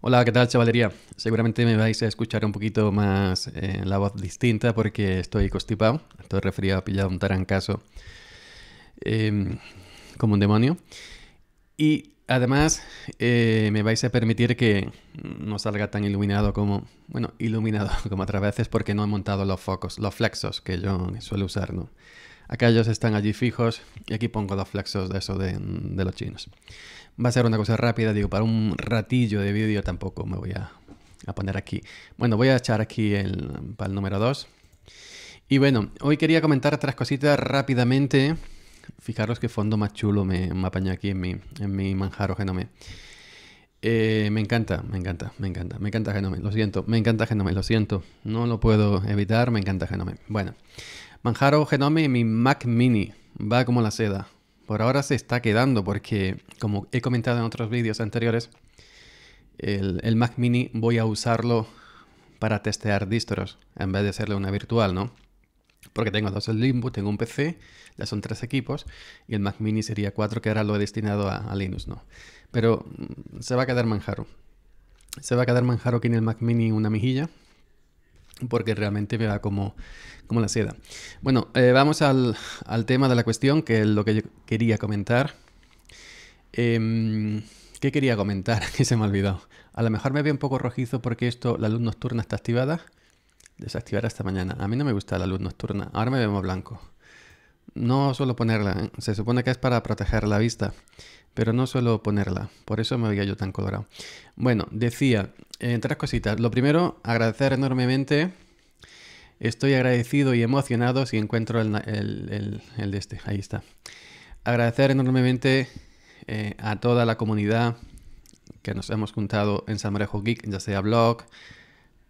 Hola, ¿qué tal chavalería? Seguramente me vais a escuchar un poquito más eh, la voz distinta porque estoy constipado, estoy referido a pillar un tarancaso em, como un demonio. Y además eh, me vais a permitir que no salga tan iluminado como, bueno, iluminado como otras veces porque no he montado los focos, los flexos que yo suelo usar, ¿no? Acá están allí fijos y aquí pongo los flexos de eso de, los chinos. Va a ser una cosa rápida, digo, para un ratillo de vídeo tampoco me voy a, poner aquí. Bueno, voy a echar aquí el, para el número 2. Y bueno, hoy quería comentar otras cositas rápidamente. Fijaros qué fondo más chulo me, me aquí en mi, manjaro genome. Eh, me encanta, me encanta, me encanta, me encanta Genome, lo siento, me encanta Genome, lo siento, no lo puedo evitar, me encanta Genome. Bueno, Manjaro Genome y mi Mac Mini va como la seda. Por ahora se está quedando porque, como he comentado en otros vídeos anteriores, el, Mac Mini voy a usarlo para testear distros en vez de hacerle una virtual, ¿no? Porque tengo dos en Limbo, tengo un PC, ya son tres equipos, y el Mac Mini sería cuatro, que ahora lo he destinado a, Linux, ¿no? Pero mm, se va a quedar Manjaro. Se va a quedar Manjaro que en el Mac Mini una mejilla, porque realmente me va como, la seda. Bueno, eh, vamos al, tema de la cuestión, que es lo que yo quería comentar. Em, ¿Qué quería comentar? Que se me ha olvidado. A lo mejor me veo un poco rojizo porque esto, la luz nocturna está activada. Desactivar hasta mañana. A mí no me gusta la luz nocturna. Ahora me veo blanco. No suelo ponerla, ¿eh? se supone que es para proteger la vista, pero no suelo ponerla, por eso me veía yo tan colorado. Bueno, decía, eh, tres cositas. Lo primero, agradecer enormemente. Estoy agradecido y emocionado si encuentro el, de este, ahí está. Agradecer enormemente eh, a toda la comunidad que nos hemos juntado en Marejo Geek, ya sea blog,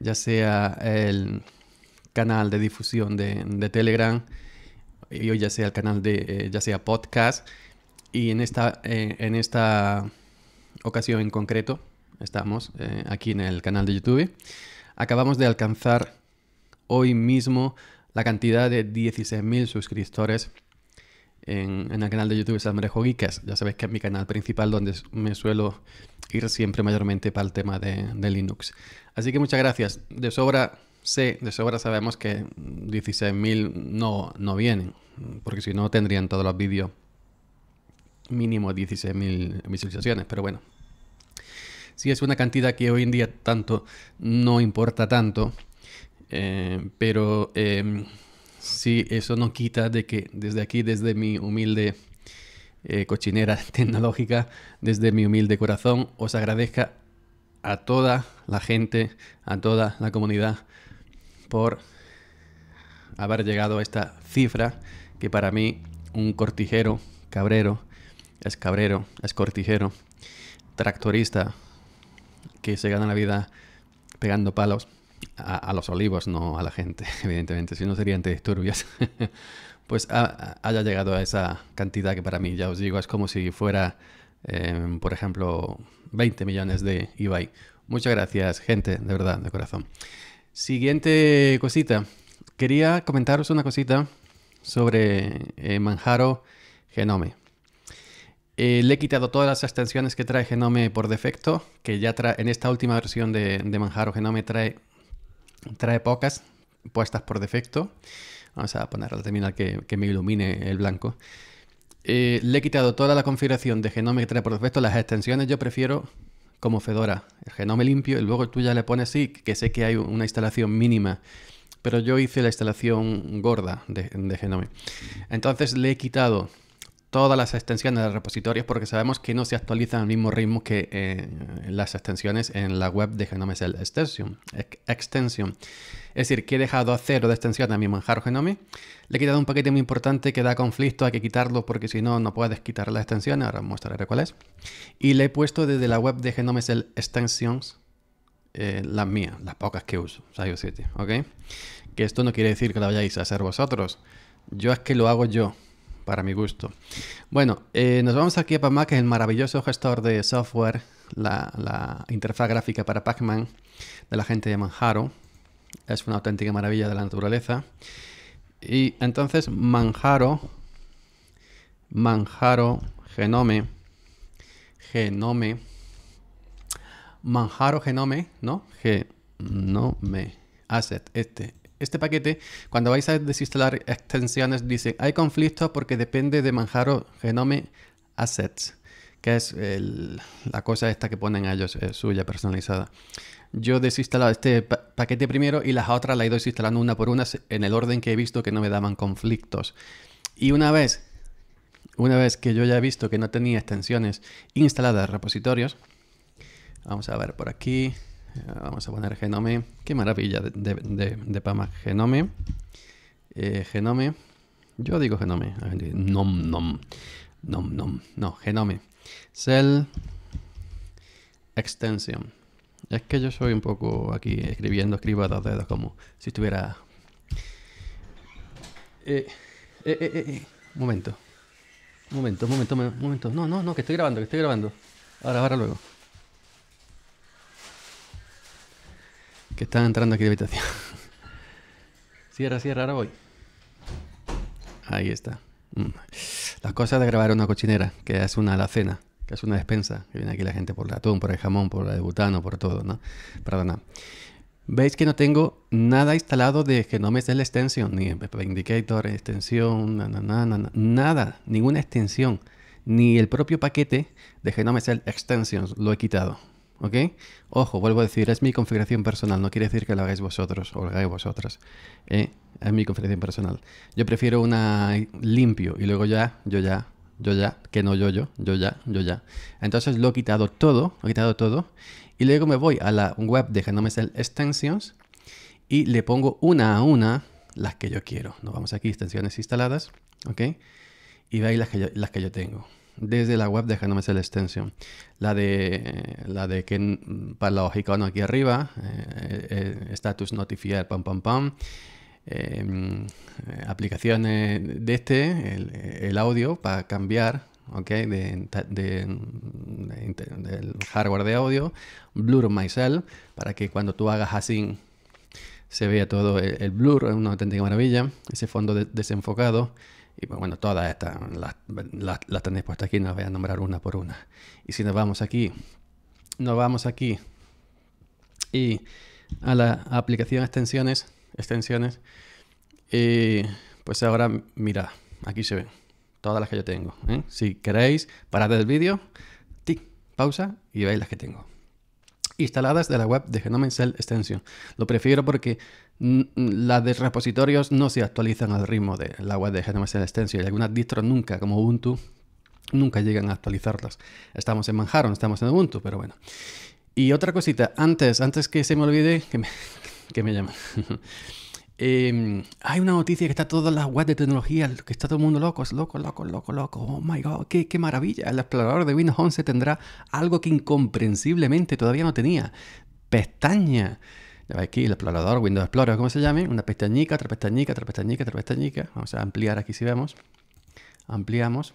ya sea el canal de difusión de, de Telegram hoy ya sea el canal de, eh, ya sea podcast, y en esta, eh, en esta ocasión en concreto, estamos eh, aquí en el canal de YouTube, acabamos de alcanzar hoy mismo la cantidad de 16.000 suscriptores en, el canal de YouTube de Geekers. Ya sabéis que es mi canal principal donde me suelo ir siempre mayormente para el tema de, de Linux. Así que muchas gracias. De sobra Sí, de sobra sabemos que 16.000 no, no vienen, porque si no tendrían todos los vídeos mínimo 16.000 visualizaciones, pero bueno. Sí, es una cantidad que hoy en día tanto no importa tanto, eh, pero em, sí, eso no quita de que desde aquí, desde mi humilde eh, cochinera tecnológica, desde mi humilde corazón, os agradezca a toda la gente, a toda la comunidad por haber llegado a esta cifra que para mí un cortijero, cabrero, es cabrero, es cortijero, tractorista que se gana la vida pegando palos a, los olivos, no a la gente, evidentemente, si no sería antidisturbios, pues haya llegado a esa cantidad que para mí, ya os digo, es como si fuera, em, por ejemplo, 20 millones de eBay. Muchas gracias, gente, de verdad, de corazón. Siguiente cosita. Quería comentaros una cosita sobre eh, Manjaro Genome. Eh, le he quitado todas las extensiones que trae Genome por defecto, que ya trae, en esta última versión de, Manjaro Genome trae, pocas puestas por defecto. Vamos a poner al terminal que, me ilumine el blanco. Eh, le he quitado toda la configuración de Genome que trae por defecto, las extensiones yo prefiero como Fedora, el genome limpio, y luego tú ya le pones sí, que sé que hay una instalación mínima, pero yo hice la instalación gorda de, de genome. Entonces le he quitado todas las extensiones de repositorios porque sabemos que no se actualizan al mismo ritmo que eh, las extensiones en la web de Genome Cell Extension. Es decir, que he dejado a cero de extensión a mi Manjaro Genome. Le he quitado un paquete muy importante que da conflicto, hay que quitarlo porque si no, no puedes quitar la extensión, Ahora mostraré cuál es. Y le he puesto desde la web de Genome Cell Extensions eh, las mías, las pocas que uso, Sayo 7, ¿ok? Que esto no quiere decir que lo vayáis a hacer vosotros. Yo es que lo hago yo, para mi gusto. Bueno, eh, nos vamos aquí a PacMac, el maravilloso gestor de software, la, la interfaz gráfica para Pacman de la gente de Manjaro. Es una auténtica maravilla de la naturaleza. Y entonces Manjaro, Manjaro, Genome, Genome, Manjaro Genome, ¿no? Genome, asset, este, este paquete, cuando vais a desinstalar extensiones, dice hay conflictos porque depende de Manjaro Genome Assets, que es la cosa esta que ponen ellos, eh, suya, personalizada. Yo he desinstalado este paquete primero y las otras las he ido desinstalando una por una en el orden que he visto que no me daban conflictos. Y una vez, una vez que yo ya he visto que no tenía extensiones instaladas repositorios, vamos a ver por aquí, eh, vamos a poner genome. Qué maravilla de, de, de, Genome. Eh, genome. Yo digo genome. Nom, nom. Nom, nom. No, genome. Cell extension. Es que yo soy un poco aquí escribiendo, escribo a dos dedos como si estuviera... Eh, eh, momento. momento, momento, momento. No, no, no, que estoy grabando, que estoy grabando. Ahora, ahora luego. Que están entrando aquí de habitación. cierra, cierra, ahora voy. Ahí está. Mm. Las cosas de grabar una cochinera, que es una alacena, que es una despensa, que viene aquí la gente por el atún, por el jamón, por el butano, por todo, ¿no? Perdona. Veis que no tengo nada instalado de Genome Cell Extension, ni Indicator, extensión, nada, nada, ninguna extensión, ni el propio paquete de Cell Extensions lo he quitado. ¿ok? Ojo, vuelvo a decir, es mi configuración personal, no quiere decir que lo hagáis vosotros o lo hagáis vosotras. ¿eh? Es mi configuración personal. Yo prefiero una limpio y luego ya, yo ya, yo ya, que no yo, yo, yo ya, yo ya. Entonces lo he quitado todo, lo he quitado todo. Y luego me voy a la web de Genomics Extensions y le pongo una a una las que yo quiero. Nos vamos aquí, extensiones instaladas, ¿ok? Y veis las que yo tengo desde la web de la extensión. La de, la de que para los iconos aquí arriba, eh, eh, status notificar, pam, pam, pam. Eh, aplicaciones de este, el, audio para cambiar okay, de, del hardware de audio, Blur Myself, para que cuando tú hagas así se vea todo el, el blur, una auténtica maravilla, ese fondo desenfocado. Y pues, bueno, todas estas las, las, tenéis puestas aquí, no voy a nombrar una por una. Y si nos vamos aquí, nos vamos aquí y a la aplicación extensiones, extensiones, y pues ahora mirad, aquí se ven todas las que yo tengo. ¿eh? Si queréis, parar el vídeo, pausa y veis las que tengo instaladas de la web de Genome Cell Extension. Lo prefiero porque las de repositorios no se actualizan al ritmo de la web de Genome Cell Extension y algunas distros nunca, como Ubuntu, nunca llegan a actualizarlas. Estamos en Manjaro, estamos en Ubuntu, pero bueno. Y otra cosita, antes, antes que se me olvide, que me, que me llaman. Em, hay una noticia que está toda la web de tecnología, que está todo el mundo loco, loco, loco, loco, loco. Oh my god, qué, maravilla. El explorador de Windows 11 tendrá algo que incomprensiblemente todavía no tenía: pestaña. veis aquí el explorador, Windows Explorer, ¿cómo se llame? Una pestañica, otra pestañica, otra pestañica, otra pestañica. Vamos a ampliar aquí si vemos. Ampliamos.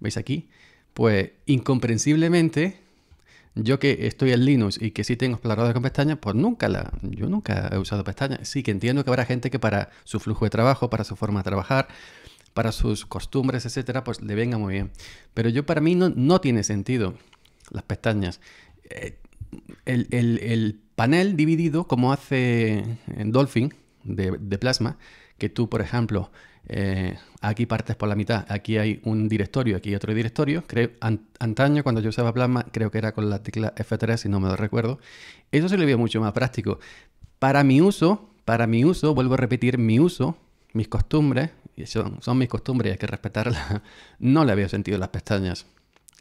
¿Veis aquí? Pues incomprensiblemente yo que estoy en Linux y que sí tengo explorador con pestañas, pues nunca la, yo nunca he usado pestañas. Sí que entiendo que habrá gente que para su flujo de trabajo, para su forma de trabajar, para sus costumbres, etcétera, pues le venga muy bien. Pero yo para mí no, no tiene sentido las pestañas. Eh, el, el, panel dividido, como hace Dolphin de Plasma, que tú, por ejemplo, eh, aquí partes por la mitad, aquí hay un directorio, aquí otro directorio. Creo, antaño, cuando yo usaba Plasma, creo que era con la tecla F3, si no me lo recuerdo. Eso se le veía mucho más práctico. Para mi uso, para mi uso, vuelvo a repetir, mi uso, mis costumbres, y son, son mis costumbres hay que respetarlas, no le había sentido las pestañas.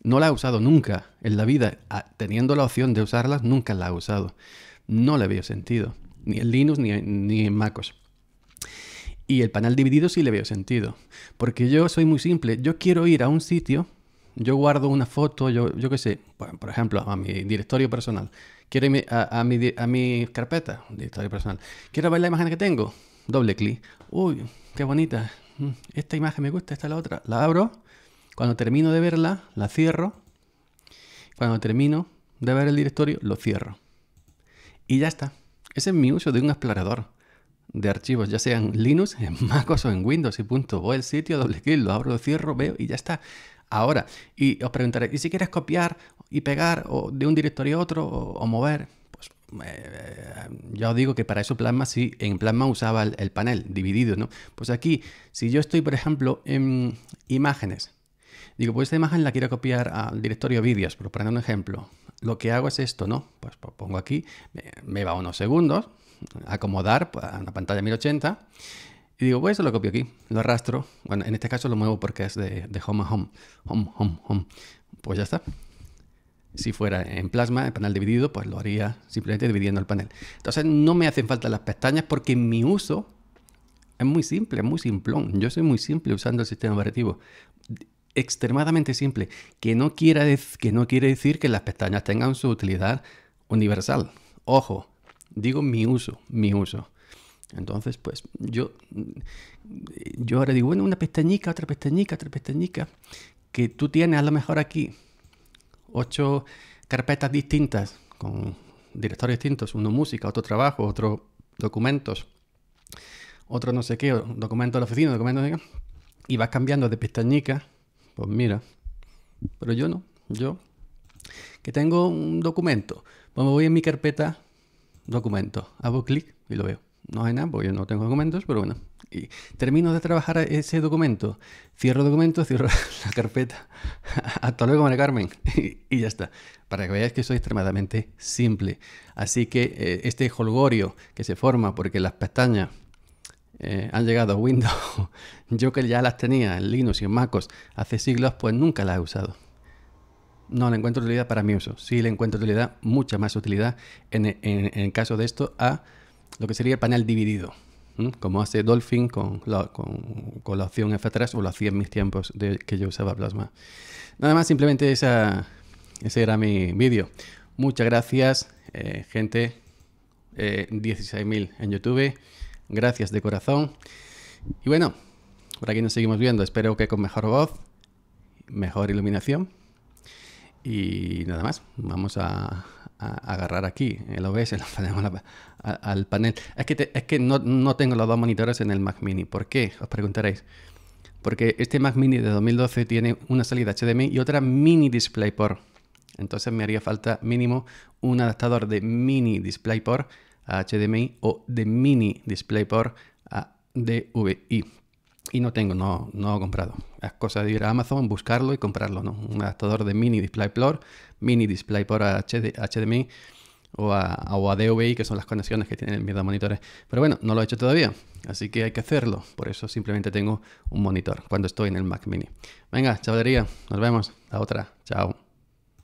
No la he usado nunca en la vida. Ah, teniendo la opción de usarlas, nunca la he usado. No le había sentido. Ni en Linux ni ni en MacOS. Y el panel dividido sí le veo sentido. Porque yo soy muy simple. Yo quiero ir a un sitio, yo guardo una foto, yo, qué sé, por ejemplo, a mi directorio personal. Quiero ir a, mi, a mi carpeta, directorio personal. Quiero ver la imagen que tengo. Doble clic. Uy, qué bonita. Mm, esta imagen me gusta, esta la otra. La abro. Cuando termino de verla, la cierro. Cuando termino de ver el directorio, lo cierro. Y ya está. Ese es mi uso de un explorador de archivos, ya sean Linux, en MacOS o en Windows y punto. Voy al sitio, doble clic, lo abro, cierro, veo y ya está. Ahora, y os preguntaré, ¿y si quieres copiar y pegar de un directorio a otro o, mover? Pues eh, ya os digo que para eso Plasma sí, en Plasma usaba el, panel dividido, ¿no? Pues aquí, si yo estoy, por ejemplo, en imágenes, Digo, pues esta imagen la quiero copiar al directorio vídeos, por poner un ejemplo. Lo que hago es esto, ¿no? Pues, pues pongo aquí, me, va unos segundos, acomodar a una pantalla 1080 y digo, pues eso lo copio aquí, lo arrastro. Bueno, en este caso lo muevo porque es de, de home a home. Home, home, home. Pues ya está. Si fuera en plasma, en panel dividido, pues lo haría simplemente dividiendo el panel. Entonces no me hacen falta las pestañas porque mi uso es muy simple, es muy simplón. Yo soy muy simple usando el sistema operativo. Extremadamente simple. Que no, quiera que no quiere decir que las pestañas tengan su utilidad universal. Ojo, Digo mi uso, mi uso. Entonces, pues yo, yo ahora digo, bueno, una pestañica, otra pestañica, otra pestañica, que tú tienes a lo mejor aquí ocho carpetas distintas con directores distintos, uno música, otro trabajo, otro documentos, otro no sé qué, documento de la oficina, documento de... Y vas cambiando de pestañica, pues mira, pero yo no, yo que tengo un documento, pues me voy en mi carpeta documento. Hago clic y lo veo. No hay nada porque yo no tengo documentos, pero bueno. Y termino de trabajar ese documento. Cierro documento, cierro la carpeta. Hasta luego, María Carmen. y ya está. Para que veáis que soy extremadamente simple. Así que eh, este holgorio que se forma porque las pestañas eh, han llegado a Windows, yo que ya las tenía en Linux y en MacOS hace siglos, pues nunca las he usado no le encuentro utilidad para mi uso. Sí le encuentro utilidad, mucha más utilidad en, caso de esto a lo que sería el panel dividido, como hace Dolphin con la, con, la opción f atrás o lo hacía en mis tiempos de, que yo usaba Plasma. Nada más, simplemente esa, ese era mi vídeo. Muchas gracias, eh, gente. 16.000 eh, en YouTube. Gracias de corazón. Y bueno, por aquí nos seguimos viendo. Espero que con mejor voz, mejor iluminación y nada más, vamos a, agarrar aquí el OBS, lo ponemos al panel. Es que, es que no, no, tengo los dos monitores en el Mac Mini. ¿Por qué? Os preguntaréis. Porque este Mac Mini de 2012 tiene una salida HDMI y otra mini DisplayPort. Entonces me haría falta mínimo un adaptador de mini DisplayPort a HDMI o de mini DisplayPort a DVI y no tengo, no, no he comprado. Es cosa de ir a Amazon, buscarlo y comprarlo, ¿no? Un adaptador de mini DisplayPort, mini DisplayPort a HDMI o a, o DVI, que son las conexiones que tienen mis dos monitores. Pero bueno, no lo he hecho todavía, así que hay que hacerlo. Por eso simplemente tengo un monitor cuando estoy en el Mac mini. Venga, chavalería, nos vemos. La otra, chao.